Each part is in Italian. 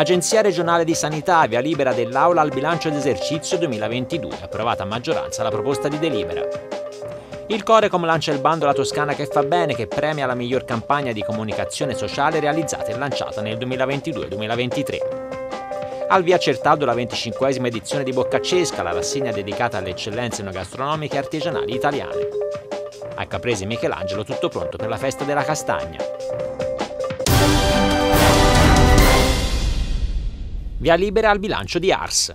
Agenzia regionale di sanità, via libera dell'Aula al bilancio d'esercizio 2022, approvata a maggioranza la proposta di delibera. Il Corecom lancia il bando La Toscana che fa bene, che premia la miglior campagna di comunicazione sociale realizzata e lanciata nel 2022-2023. Al via Certaldo la 25esima edizione di Boccaccesca, la rassegna dedicata alle eccellenze enogastronomiche e artigianali italiane. A Caprese Michelangelo tutto pronto per la festa della castagna. Via libera al bilancio di Ars.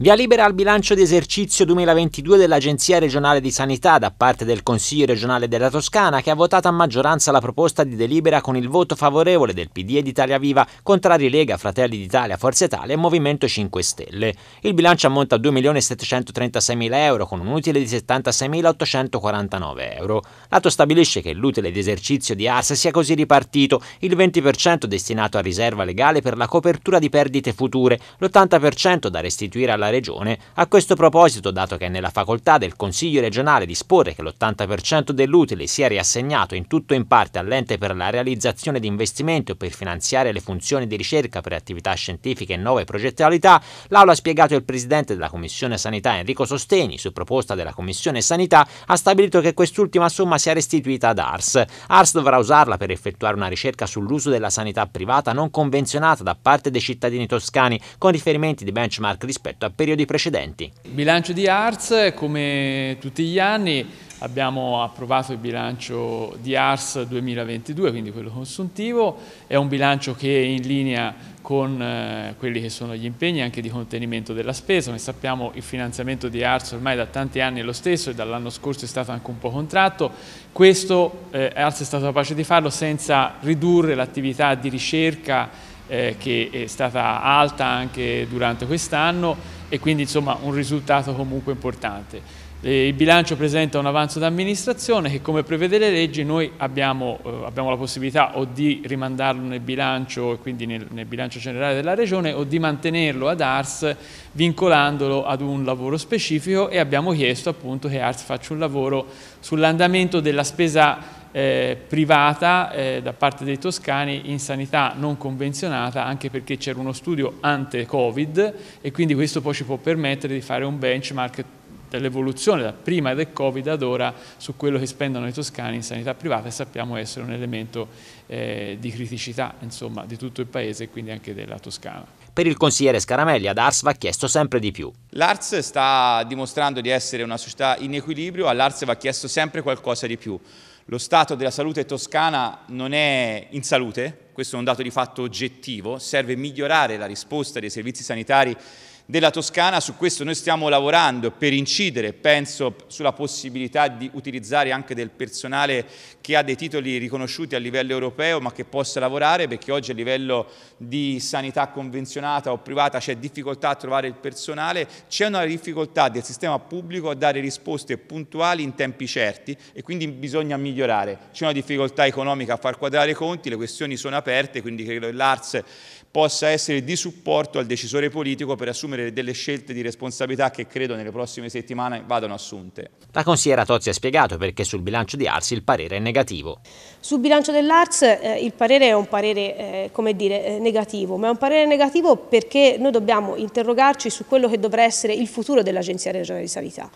Via libera al bilancio di esercizio 2022 dell'Agenzia regionale di sanità da parte del Consiglio regionale della Toscana che ha votato a maggioranza la proposta di delibera con il voto favorevole del PD e d'Italia Viva, contrari Lega, Fratelli d'Italia, Forza Italia e Movimento 5 Stelle. Il bilancio ammonta a 2.736.000 euro con un utile di 76.849 euro. L'atto stabilisce che l'utile di esercizio di AS sia così ripartito, il 20% destinato a riserva legale per la copertura di perdite future, l'80% da restituire alla dalla Regione. A questo proposito, dato che è nella facoltà del Consiglio regionale disporre che l'80% dell'utile sia riassegnato in tutto o in parte all'ente per la realizzazione di investimenti o per finanziare le funzioni di ricerca per attività scientifiche e nuove progettualità, l'Aula ha spiegato il Presidente della Commissione Sanità Enrico Sostegni, su proposta della Commissione Sanità, ha stabilito che quest'ultima somma sia restituita ad ARS. ARS dovrà usarla per effettuare una ricerca sull'uso della sanità privata non convenzionata da parte dei cittadini toscani con riferimenti di benchmark rispetto a periodi precedenti. Il bilancio di ARS, come tutti gli anni, abbiamo approvato il bilancio di Ars 2022, quindi quello consuntivo, è un bilancio che è in linea con eh, quelli che sono gli impegni anche di contenimento della spesa, noi sappiamo il finanziamento di Ars ormai da tanti anni è lo stesso e dall'anno scorso è stato anche un po' contratto, questo eh, Ars è stato capace di farlo senza ridurre l'attività di ricerca eh, che è stata alta anche durante quest'anno e quindi insomma un risultato comunque importante. Eh, il bilancio presenta un avanzo d'amministrazione che come prevede le leggi noi abbiamo, eh, abbiamo, la possibilità o di rimandarlo nel bilancio quindi nel, nel, bilancio generale della regione o di mantenerlo ad ARS vincolandolo ad un lavoro specifico e abbiamo chiesto appunto che ARS faccia un lavoro sull'andamento della spesa eh, privata eh, da parte dei toscani in sanità non convenzionata anche perché c'era uno studio ante-covid e quindi questo poi ci può permettere di fare un benchmark dell'evoluzione da prima del Covid ad ora su quello che spendono i toscani in sanità privata e sappiamo essere un elemento eh, di criticità insomma, di tutto il paese e quindi anche della Toscana. Per il consigliere Scaramelli ad Ars va chiesto sempre di più. L'Ars sta dimostrando di essere una società in equilibrio, all'Ars va chiesto sempre qualcosa di più lo stato della salute toscana non è in salute, questo è un dato di fatto oggettivo, serve migliorare la risposta dei servizi sanitari della Toscana, su questo noi stiamo lavorando per incidere, penso sulla possibilità di utilizzare anche del personale che ha dei titoli riconosciuti a livello europeo ma che possa lavorare perché oggi a livello di sanità convenzionata o privata c'è difficoltà a trovare il personale, c'è una difficoltà del sistema pubblico a dare risposte puntuali in tempi certi e quindi bisogna migliorare, c'è una difficoltà economica a far quadrare i conti, le questioni sono aperte aperte, quindi credo che l'ARS possa essere di supporto al decisore politico per assumere delle scelte di responsabilità che credo nelle prossime settimane vadano assunte. La consigliera Tozzi ha spiegato perché sul bilancio di Arsi il parere è negativo. Sul bilancio dell'Arts eh, il parere è un parere, eh, come dire, eh, negativo, ma è un parere negativo perché noi dobbiamo interrogarci su quello che dovrà essere il futuro dell'Agenzia Regionale di Sanità.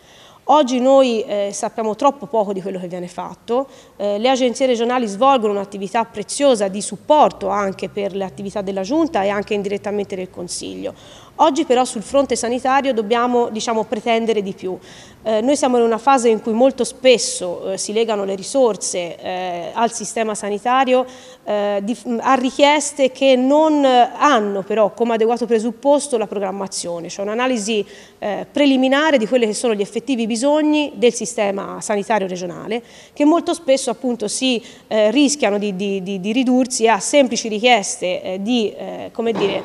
Oggi noi eh, sappiamo troppo poco di quello che viene fatto, eh, le agenzie regionali svolgono un'attività preziosa di supporto anche per le attività della Giunta e anche indirettamente del Consiglio. Oggi però sul fronte sanitario dobbiamo diciamo, pretendere di più. Eh, noi siamo in una fase in cui molto spesso eh, si legano le risorse eh, al sistema sanitario eh, di, a richieste che non eh, hanno però come adeguato presupposto la programmazione, cioè un'analisi eh, preliminare di quelli che sono gli effettivi bisogni del sistema sanitario regionale che molto spesso appunto si rischiano di, di, di, ridursi a semplici richieste di come dire,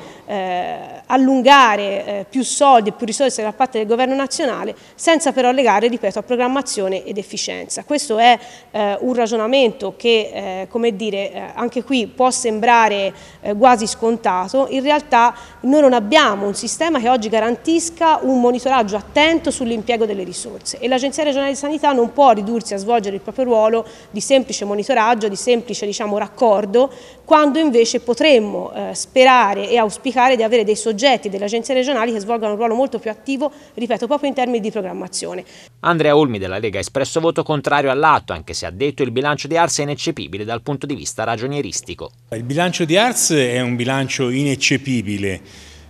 allungare dare eh, più soldi e più risorse da parte del governo nazionale senza però legare, ripeto, a programmazione ed efficienza. Questo è eh, un ragionamento che, eh, come dire, eh, anche qui può sembrare eh, quasi scontato, in realtà noi non abbiamo un sistema che oggi garantisca un monitoraggio attento sull'impiego delle risorse e l'Agenzia regionale di sanità non può ridursi a svolgere il proprio ruolo di semplice monitoraggio, di semplice diciamo, raccordo, quando invece potremmo eh, sperare e auspicare di avere dei soggetti della agenzie regionali che svolgano un ruolo molto più attivo, ripeto, proprio in termini di programmazione. Andrea Olmi della Lega ha espresso voto contrario all'atto, anche se ha detto il bilancio di Ars è ineccepibile dal punto di vista ragionieristico. Il bilancio di Ars è un bilancio ineccepibile,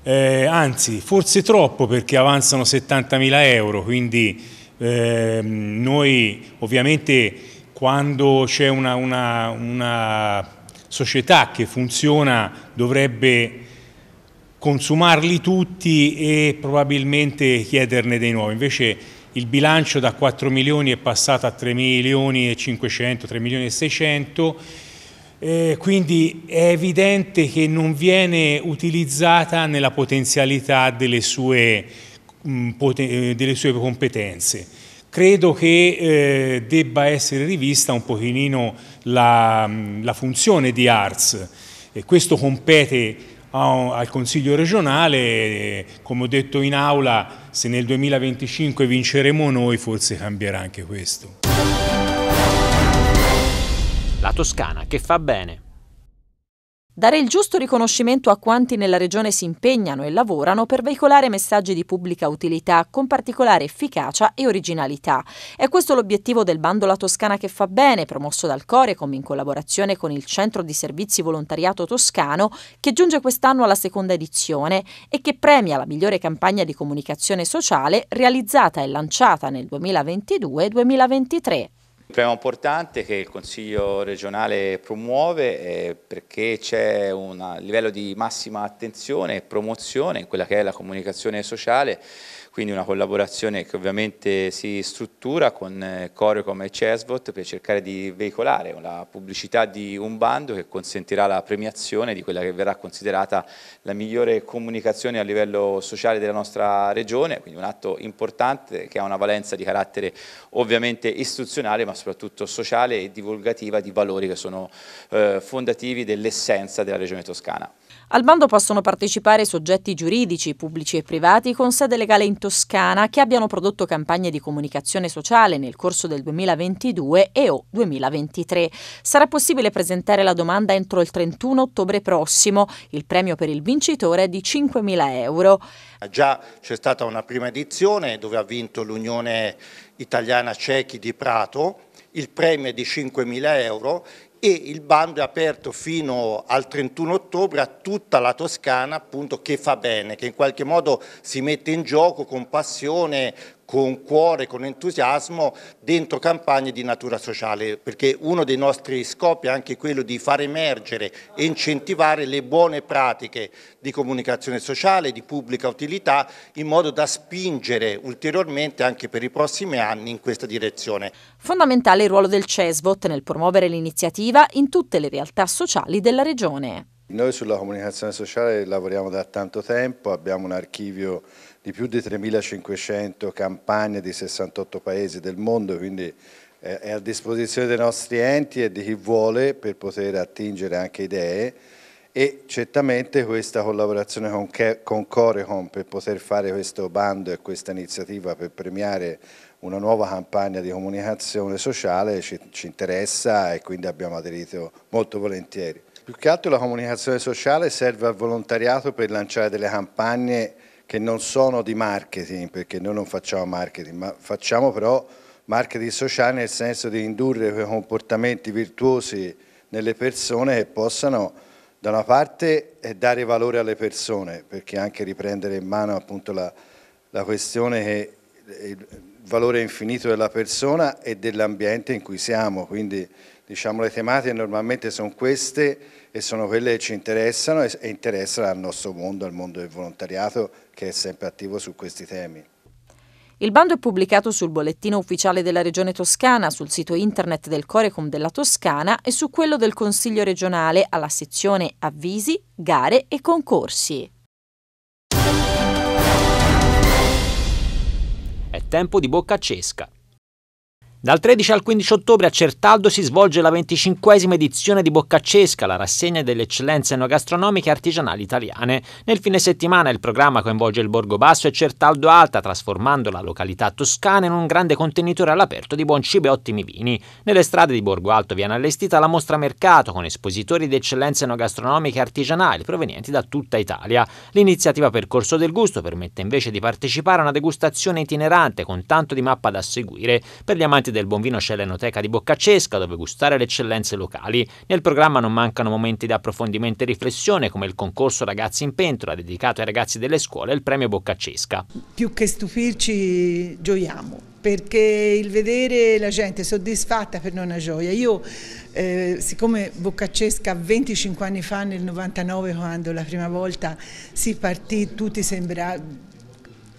eh, anzi forse troppo perché avanzano 70.000 euro, quindi eh, noi ovviamente quando c'è una, una, una società che funziona dovrebbe consumarli tutti e probabilmente chiederne dei nuovi. Invece il bilancio da 4 milioni è passato a 3 milioni e 500, 3 milioni e 600, eh, quindi è evidente che non viene utilizzata nella potenzialità delle sue, mh, mm, poten eh, delle sue competenze. Credo che eh, debba essere rivista un pochino la, mm, la funzione di ARS. E questo compete al Consiglio regionale, eh, come ho detto in aula, se nel 2025 vinceremo noi forse cambierà anche questo. La Toscana che fa bene dare il giusto riconoscimento a quanti nella regione si impegnano e lavorano per veicolare messaggi di pubblica utilità con particolare efficacia e originalità. È questo l'obiettivo del bando La Toscana che fa bene, promosso dal Corecom in collaborazione con il Centro di Servizi Volontariato Toscano, che giunge quest'anno alla seconda edizione e che premia la migliore campagna di comunicazione sociale realizzata e lanciata nel 2022-2023. Il problema importante che il Consiglio regionale promuove è perché c'è un livello di massima attenzione e promozione in quella che è la comunicazione sociale quindi una collaborazione che ovviamente si struttura con eh, Corecom e Cesvot per cercare di veicolare la pubblicità di un bando che consentirà la premiazione di quella che verrà considerata la migliore comunicazione a livello sociale della nostra regione, quindi un atto importante che ha una valenza di carattere ovviamente istituzionale ma soprattutto sociale e divulgativa di valori che sono eh, fondativi dell'essenza della regione toscana. Al bando possono partecipare soggetti giuridici, pubblici e privati con sede legale in Toscana che abbiano prodotto campagne di comunicazione sociale nel corso del 2022 e o 2023. Sarà possibile presentare la domanda entro il 31 ottobre prossimo. Il premio per il vincitore è di 5.000 euro. Ah, già c'è stata una prima edizione dove ha vinto l'Unione Italiana Cechi di Prato. Il premio è di 5.000 euro e il bando è aperto fino al 31 ottobre a tutta la Toscana appunto che fa bene, che in qualche modo si mette in gioco con passione, con cuore, con entusiasmo dentro campagne di natura sociale perché uno dei nostri scopi è anche quello di far emergere e incentivare le buone pratiche di comunicazione sociale, di pubblica utilità in modo da spingere ulteriormente anche per i prossimi anni in questa direzione. Fondamentale il ruolo del CESVOT nel promuovere l'iniziativa in tutte le realtà sociali della regione. Noi sulla comunicazione sociale lavoriamo da tanto tempo, abbiamo un archivio di più di 3.500 campagne di 68 paesi del mondo, quindi eh, è a disposizione dei nostri enti e di chi vuole per poter attingere anche idee e certamente questa collaborazione con, Corecom per poter fare questo bando e questa iniziativa per premiare una nuova campagna di comunicazione sociale ci, ci interessa e quindi abbiamo aderito molto volentieri. Più che altro la comunicazione sociale serve al volontariato per lanciare delle campagne che non sono di marketing, perché noi non facciamo marketing, ma facciamo però marketing sociale nel senso di indurre comportamenti virtuosi nelle persone che possano da una parte eh, dare valore alle persone, perché anche riprendere in mano appunto la, la questione che eh, il valore infinito della persona e dell'ambiente in cui siamo, quindi diciamo le tematiche normalmente sono queste, e sono quelle che ci interessano e, interessano al nostro mondo, al mondo del volontariato che è sempre attivo su questi temi. Il bando è pubblicato sul bollettino ufficiale della Regione Toscana, sul sito internet del Corecom della Toscana e su quello del Consiglio regionale alla sezione Avvisi, Gare e Concorsi. È tempo di bocca cesca. Dal 13 al 15 ottobre a Certaldo si svolge la 25esima edizione di Boccaccesca, la rassegna delle eccellenze enogastronomiche e artigianali italiane. Nel fine settimana il programma coinvolge il Borgo Basso e Certaldo Alta, trasformando la località toscana in un grande contenitore all'aperto di buon cibo e ottimi vini. Nelle strade di Borgo Alto viene allestita la mostra mercato con espositori di eccellenze enogastronomiche e artigianali provenienti da tutta Italia. L'iniziativa Percorso del Gusto permette invece di partecipare a una degustazione itinerante con tanto di mappa da seguire per gli amanti esperti del Bonvino vino Celenoteca di Boccaccesca, dove gustare le eccellenze locali. Nel programma non mancano momenti di approfondimento e riflessione, come il concorso Ragazzi in Pentola, dedicato ai ragazzi delle scuole e il premio Boccaccesca. Più che stupirci, gioiamo perché il vedere la gente soddisfatta per non una gioia. Io, eh, siccome Boccaccesca 25 anni fa, nel 99, quando la prima volta si partì, tutti sembrava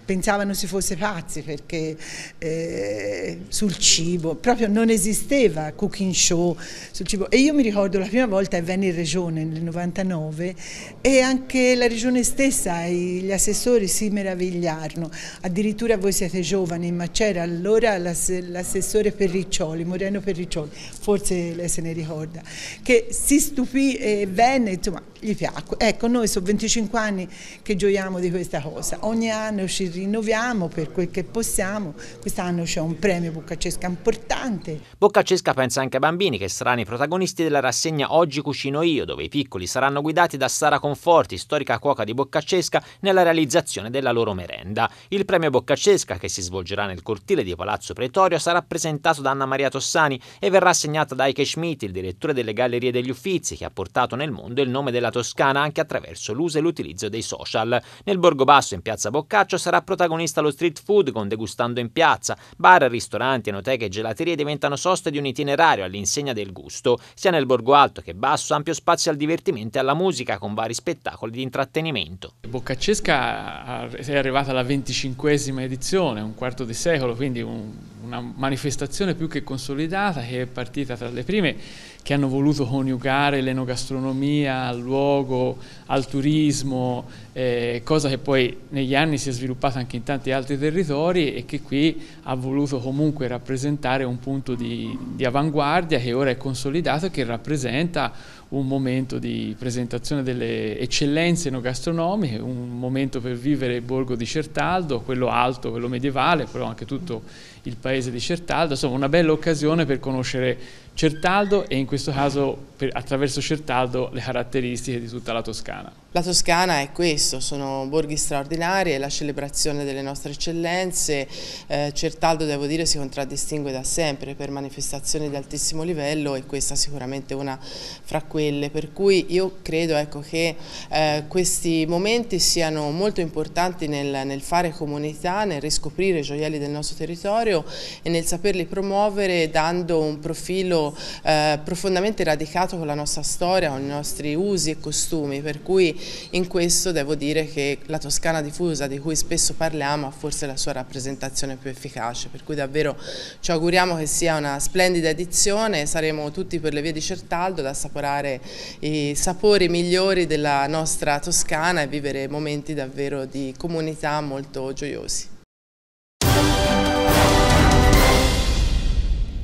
pensavano si fosse pazzi perché eh, sul cibo, proprio non esisteva cooking show sul cibo e io mi ricordo la prima volta che venne in regione nel 99 e anche la regione stessa gli assessori si meravigliarono, addirittura voi siete giovani ma c'era allora l'assessore Perriccioli, Moreno Perriccioli, forse lei se ne ricorda, che si stupì e venne, insomma gli piacque. Ecco, noi sono 25 anni che gioiamo di questa cosa, ogni anno ci rinnoviamo per quel che possiamo. Quest'anno c'è un premio Boccacesca importante. Boccacesca pensa anche ai bambini che saranno i protagonisti della rassegna Oggi cucino io, dove i piccoli saranno guidati da Sara Conforti, storica cuoca di Boccacesca, nella realizzazione della loro merenda. Il premio Boccacesca, che si svolgerà nel cortile di Palazzo Pretorio, sarà presentato da Anna Maria Tossani e verrà assegnato da Eike Schmidt, il direttore delle Gallerie degli Uffizi, che ha portato nel mondo il nome della Toscana anche attraverso l'uso e l'utilizzo dei social. Nel Borgo Basso, in piazza Boccaccio, sarà protagonista lo street food con degustando in piazza. Bar, ristoranti, enoteche e gelaterie diventano soste di un itinerario all'insegna del gusto, sia nel borgo alto che basso, ampio spazio al divertimento e alla musica con vari spettacoli di intrattenimento. Boccaccesca è arrivata alla venticinquesima edizione, un quarto di secolo, quindi un, una manifestazione più che consolidata che è partita tra le prime che hanno voluto coniugare l'enogastronomia al luogo, al turismo, eh, cosa che poi negli anni si è sviluppata anche in tanti altri territori e che qui ha voluto comunque rappresentare un punto di, di avanguardia che ora è consolidato e che rappresenta un momento di presentazione delle eccellenze enogastronomiche, un momento per vivere il borgo di Certaldo, quello alto, quello medievale, però anche tutto il paese di Certaldo, insomma una bella occasione per conoscere Certaldo e in questo caso per, attraverso Certaldo le caratteristiche di tutta la Toscana. La Toscana è questo, sono borghi straordinari, è la celebrazione delle nostre eccellenze, eh, Certaldo devo dire si contraddistingue da sempre per manifestazioni di altissimo livello e questa sicuramente una fra quelle, per cui io credo ecco, che eh, questi momenti siano molto importanti nel, nel fare comunità, nel riscoprire i gioielli del nostro territorio e nel saperli promuovere dando un profilo eh, profondamente radicato con la nostra storia, con i nostri usi e costumi, per cui in questo devo dire che la Toscana diffusa di cui spesso parliamo ha forse la sua rappresentazione più efficace, per cui davvero ci auguriamo che sia una splendida edizione, saremo tutti per le vie di Certaldo ad assaporare i sapori migliori della nostra Toscana e vivere momenti davvero di comunità molto gioiosi.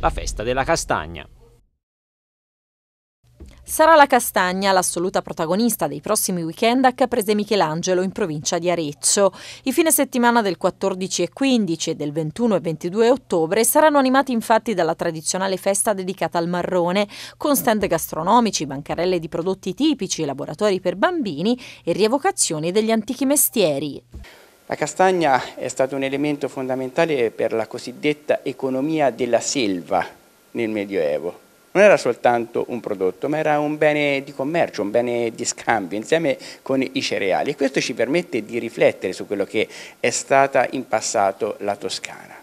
La festa della castagna. Sarà la Castagna l'assoluta protagonista dei prossimi weekend a Caprese Michelangelo in provincia di Arezzo. I fine settimana del 14 e 15 e del 21 e 22 ottobre saranno animati infatti dalla tradizionale festa dedicata al marrone, con stand gastronomici, bancarelle di prodotti tipici, laboratori per bambini e rievocazioni degli antichi mestieri. La castagna è stato un elemento fondamentale per la cosiddetta economia della selva nel Medioevo non era soltanto un prodotto, ma era un bene di commercio, un bene di scambio, insieme con i cereali. E questo ci permette di riflettere su quello che è stata in passato la Toscana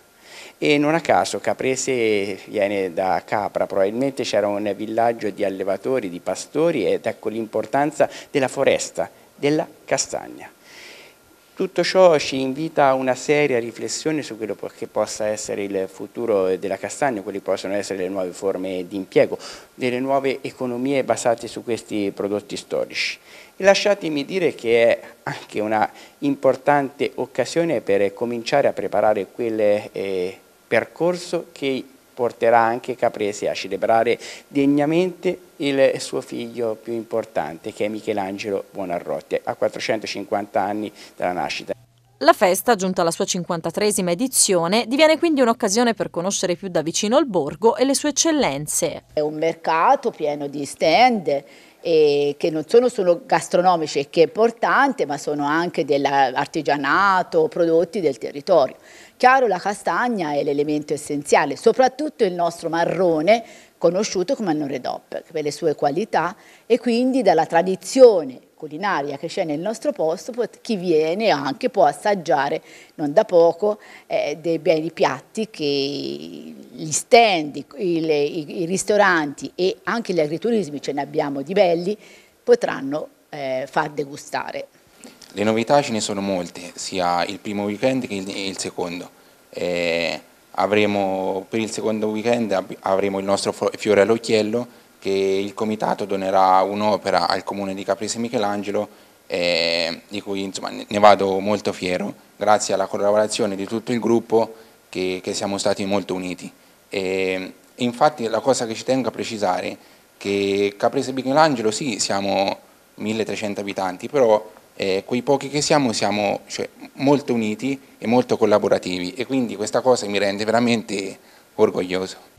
e non a caso Caprese viene da Capra, probabilmente c'era un villaggio di allevatori, di pastori ed ecco l'importanza della foresta, della castagna. Tutto ciò ci invita a una seria riflessione su quello che possa essere il futuro della castagna, quelle che possono essere le nuove forme di impiego, delle nuove economie basate su questi prodotti storici. E lasciatemi dire che è anche una importante occasione per cominciare a preparare quel eh, percorso che porterà anche Caprese a celebrare degnamente il suo figlio più importante che è Michelangelo Buonarroti a 450 anni dalla nascita. La festa, giunta alla sua 53esima edizione, diviene quindi un'occasione per conoscere più da vicino il borgo e le sue eccellenze. È un mercato pieno di stand che non sono solo sono gastronomici, che è importante, ma sono anche dell'artigianato, prodotti del territorio chiaro la castagna è l'elemento essenziale, soprattutto il nostro marrone conosciuto come Anoredop per le sue qualità e quindi dalla tradizione culinaria che c'è nel nostro posto chi viene anche può assaggiare non da poco eh, dei beni piatti che gli stand, i, i, i ristoranti e anche gli agriturismi ce ne abbiamo di belli potranno eh, far degustare. Le novità ce ne sono molte, sia il primo weekend che il secondo. Eh, avremo, per il secondo weekend avremo il nostro fiore all'occhiello che il comitato donerà un'opera al comune di Caprese Michelangelo eh, di cui insomma, ne vado molto fiero grazie alla collaborazione di tutto il gruppo che, che siamo stati molto uniti. E, infatti la cosa che ci tengo a precisare è che Caprese Michelangelo sì siamo 1300 abitanti però eh, quei pochi che siamo siamo cioè, molto uniti e molto collaborativi e quindi questa cosa mi rende veramente orgoglioso.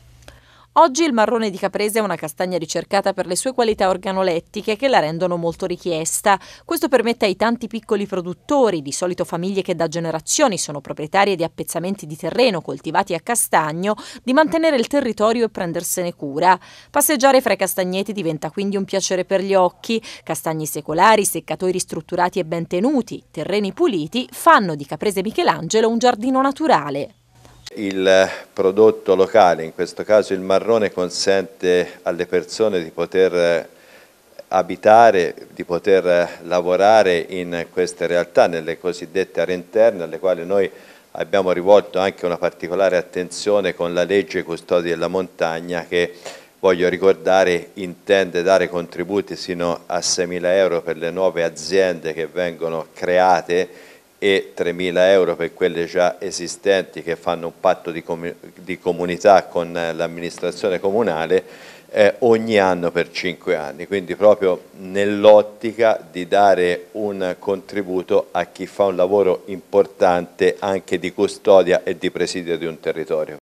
Oggi il marrone di Caprese è una castagna ricercata per le sue qualità organolettiche che la rendono molto richiesta. Questo permette ai tanti piccoli produttori, di solito famiglie che da generazioni sono proprietarie di appezzamenti di terreno coltivati a castagno, di mantenere il territorio e prendersene cura. Passeggiare fra i castagneti diventa quindi un piacere per gli occhi. Castagni secolari, seccatori strutturati e ben tenuti, terreni puliti, fanno di Caprese Michelangelo un giardino naturale il prodotto locale, in questo caso il marrone, consente alle persone di poter eh, abitare, di poter eh, lavorare in queste realtà, nelle cosiddette aree interne, alle quali noi abbiamo rivolto anche una particolare attenzione con la legge Custodi della Montagna che voglio ricordare intende dare contributi sino a 6.000 euro per le nuove aziende che vengono create e 3.000 euro per quelle già esistenti che fanno un patto di, com di comunità con l'amministrazione comunale eh, ogni anno per 5 anni, quindi proprio nell'ottica di dare un contributo a chi fa un lavoro importante anche di custodia e di presidio di un territorio.